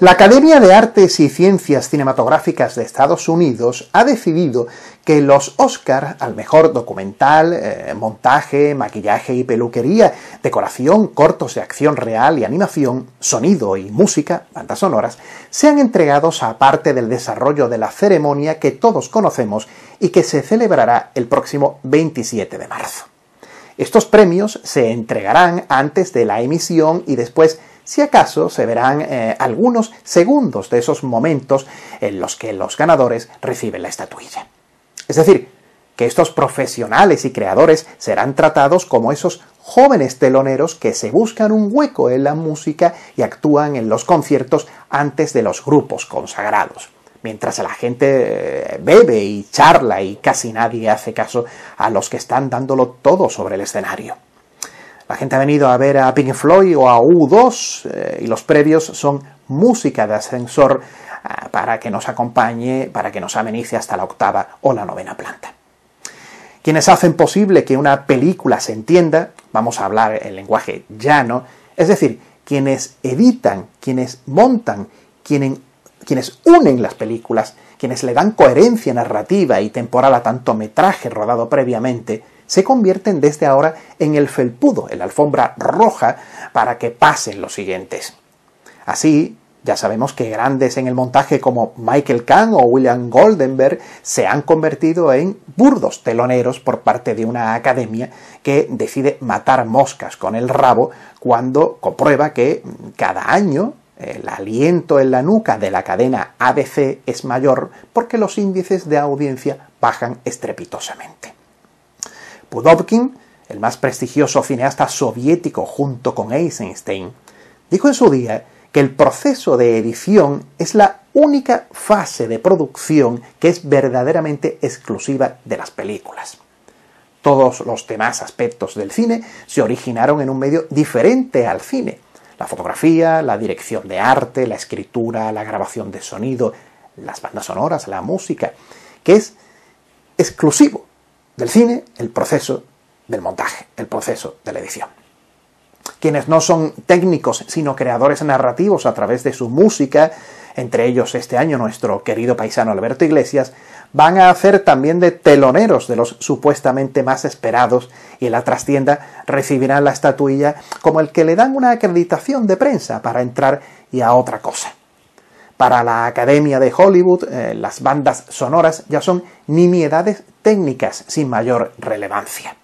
La Academia de Artes y Ciencias Cinematográficas de Estados Unidos ha decidido que los Oscar al mejor documental, eh, montaje, maquillaje y peluquería, decoración, cortos de acción real y animación, sonido y música, bandas sonoras, sean entregados a parte del desarrollo de la ceremonia que todos conocemos y que se celebrará el próximo 27 de marzo. Estos premios se entregarán antes de la emisión y después si acaso se verán eh, algunos segundos de esos momentos en los que los ganadores reciben la estatuilla. Es decir, que estos profesionales y creadores serán tratados como esos jóvenes teloneros que se buscan un hueco en la música y actúan en los conciertos antes de los grupos consagrados, mientras la gente eh, bebe y charla y casi nadie hace caso a los que están dándolo todo sobre el escenario. La gente ha venido a ver a Pink Floyd o a U2 eh, y los previos son música de ascensor eh, para que nos acompañe, para que nos amenice hasta la octava o la novena planta. Quienes hacen posible que una película se entienda, vamos a hablar en lenguaje llano, es decir, quienes editan, quienes montan, quienes, quienes unen las películas, quienes le dan coherencia narrativa y temporal a tanto metraje rodado previamente, se convierten desde ahora en el felpudo, en la alfombra roja, para que pasen los siguientes. Así, ya sabemos que grandes en el montaje como Michael Kahn o William Goldenberg se han convertido en burdos teloneros por parte de una academia que decide matar moscas con el rabo cuando comprueba que cada año el aliento en la nuca de la cadena ABC es mayor porque los índices de audiencia bajan estrepitosamente. Pudovkin, el más prestigioso cineasta soviético junto con Eisenstein, dijo en su día que el proceso de edición es la única fase de producción que es verdaderamente exclusiva de las películas. Todos los demás aspectos del cine se originaron en un medio diferente al cine. La fotografía, la dirección de arte, la escritura, la grabación de sonido, las bandas sonoras, la música, que es exclusivo del cine, el proceso del montaje, el proceso de la edición. Quienes no son técnicos, sino creadores narrativos a través de su música, entre ellos este año nuestro querido paisano Alberto Iglesias, van a hacer también de teloneros de los supuestamente más esperados y en la trastienda recibirán la estatuilla como el que le dan una acreditación de prensa para entrar y a otra cosa. Para la Academia de Hollywood, eh, las bandas sonoras ya son nimiedades técnicas sin mayor relevancia.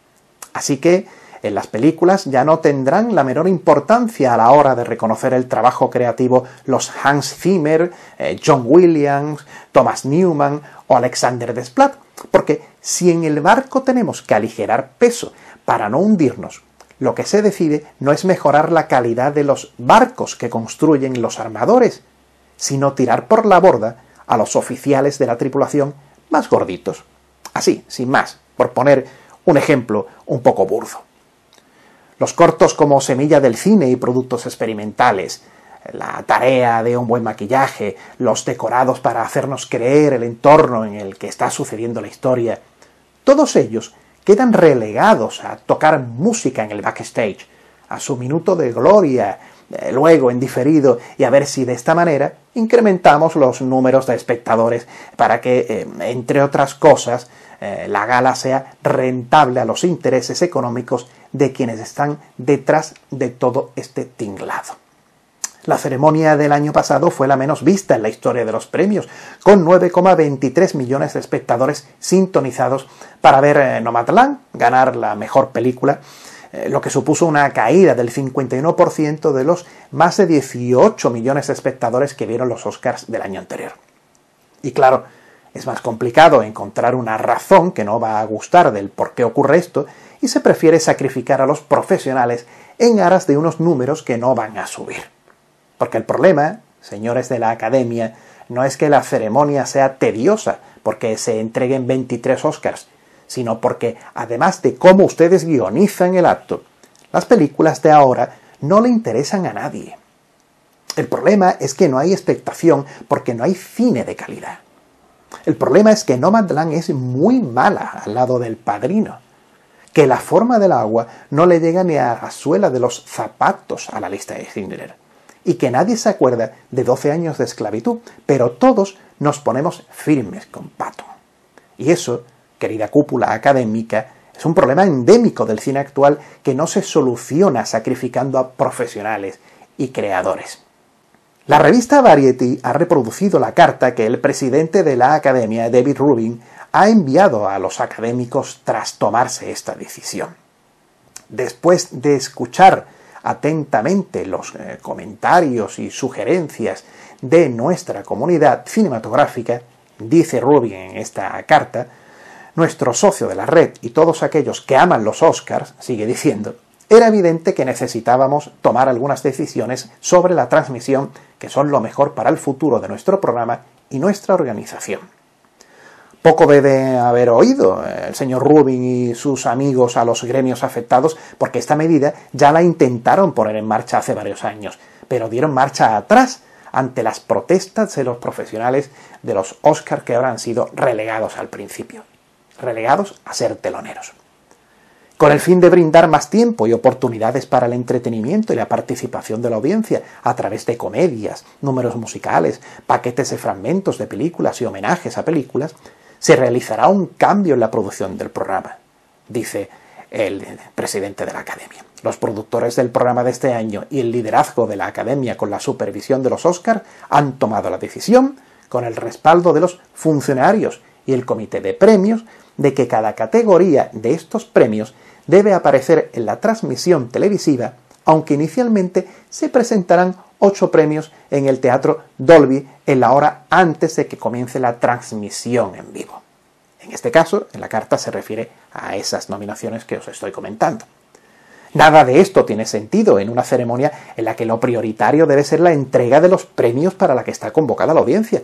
Así que en las películas ya no tendrán la menor importancia a la hora de reconocer el trabajo creativo los Hans Zimmer, eh, John Williams, Thomas Newman o Alexander Desplat, porque si en el barco tenemos que aligerar peso para no hundirnos, lo que se decide no es mejorar la calidad de los barcos que construyen los armadores, sino tirar por la borda a los oficiales de la tripulación más gorditos. Así, sin más, por poner un ejemplo un poco burdo. Los cortos como Semilla del Cine y productos experimentales, la tarea de un buen maquillaje, los decorados para hacernos creer el entorno en el que está sucediendo la historia, todos ellos quedan relegados a tocar música en el backstage, a su minuto de gloria eh, luego en diferido y a ver si de esta manera incrementamos los números de espectadores para que, eh, entre otras cosas, eh, la gala sea rentable a los intereses económicos de quienes están detrás de todo este tinglado. La ceremonia del año pasado fue la menos vista en la historia de los premios, con 9,23 millones de espectadores sintonizados para ver Nomadland ganar la mejor película, eh, lo que supuso una caída del 51% de los más de 18 millones de espectadores que vieron los Oscars del año anterior. Y claro, es más complicado encontrar una razón que no va a gustar del por qué ocurre esto y se prefiere sacrificar a los profesionales en aras de unos números que no van a subir. Porque el problema, señores de la academia, no es que la ceremonia sea tediosa porque se entreguen 23 Oscars, sino porque, además de cómo ustedes guionizan el acto, las películas de ahora no le interesan a nadie. El problema es que no hay expectación porque no hay cine de calidad. El problema es que Nomadland es muy mala al lado del padrino, que la forma del agua no le llega ni a la suela de los zapatos a la lista de Schindler, y que nadie se acuerda de 12 años de esclavitud, pero todos nos ponemos firmes con Pato. Y eso querida cúpula académica, es un problema endémico del cine actual que no se soluciona sacrificando a profesionales y creadores. La revista Variety ha reproducido la carta que el presidente de la Academia, David Rubin, ha enviado a los académicos tras tomarse esta decisión. Después de escuchar atentamente los eh, comentarios y sugerencias de nuestra comunidad cinematográfica, dice Rubin en esta carta, nuestro socio de la red y todos aquellos que aman los Oscars, sigue diciendo, era evidente que necesitábamos tomar algunas decisiones sobre la transmisión que son lo mejor para el futuro de nuestro programa y nuestra organización. Poco debe haber oído eh, el señor Rubin y sus amigos a los gremios afectados porque esta medida ya la intentaron poner en marcha hace varios años, pero dieron marcha atrás ante las protestas de los profesionales de los Oscar que habrán sido relegados al principio relegados a ser teloneros. Con el fin de brindar más tiempo y oportunidades para el entretenimiento y la participación de la audiencia a través de comedias, números musicales, paquetes de fragmentos de películas y homenajes a películas, se realizará un cambio en la producción del programa, dice el presidente de la academia. Los productores del programa de este año y el liderazgo de la academia con la supervisión de los Oscars han tomado la decisión, con el respaldo de los funcionarios y el comité de premios, de que cada categoría de estos premios debe aparecer en la transmisión televisiva, aunque inicialmente se presentarán ocho premios en el Teatro Dolby en la hora antes de que comience la transmisión en vivo. En este caso, en la carta se refiere a esas nominaciones que os estoy comentando. Nada de esto tiene sentido en una ceremonia en la que lo prioritario debe ser la entrega de los premios para la que está convocada la audiencia.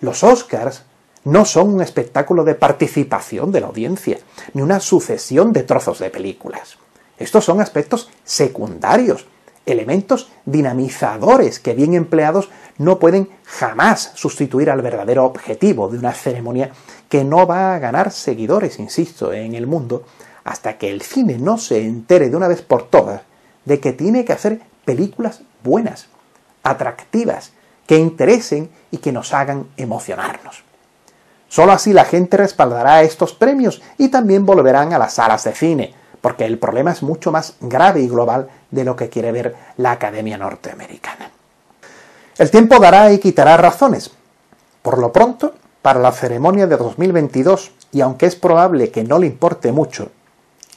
Los Oscars no son un espectáculo de participación de la audiencia, ni una sucesión de trozos de películas. Estos son aspectos secundarios, elementos dinamizadores que bien empleados no pueden jamás sustituir al verdadero objetivo de una ceremonia que no va a ganar seguidores, insisto, en el mundo, hasta que el cine no se entere de una vez por todas de que tiene que hacer películas buenas, atractivas, que interesen y que nos hagan emocionarnos. Solo así la gente respaldará estos premios y también volverán a las salas de cine, porque el problema es mucho más grave y global de lo que quiere ver la Academia Norteamericana. El tiempo dará y quitará razones. Por lo pronto, para la ceremonia de 2022, y aunque es probable que no le importe mucho,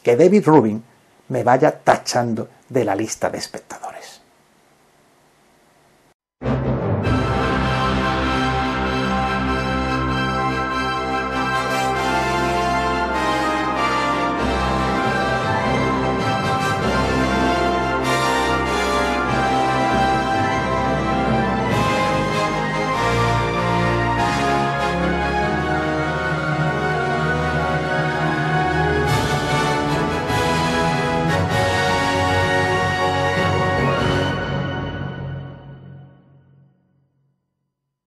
que David Rubin me vaya tachando de la lista de espectadores.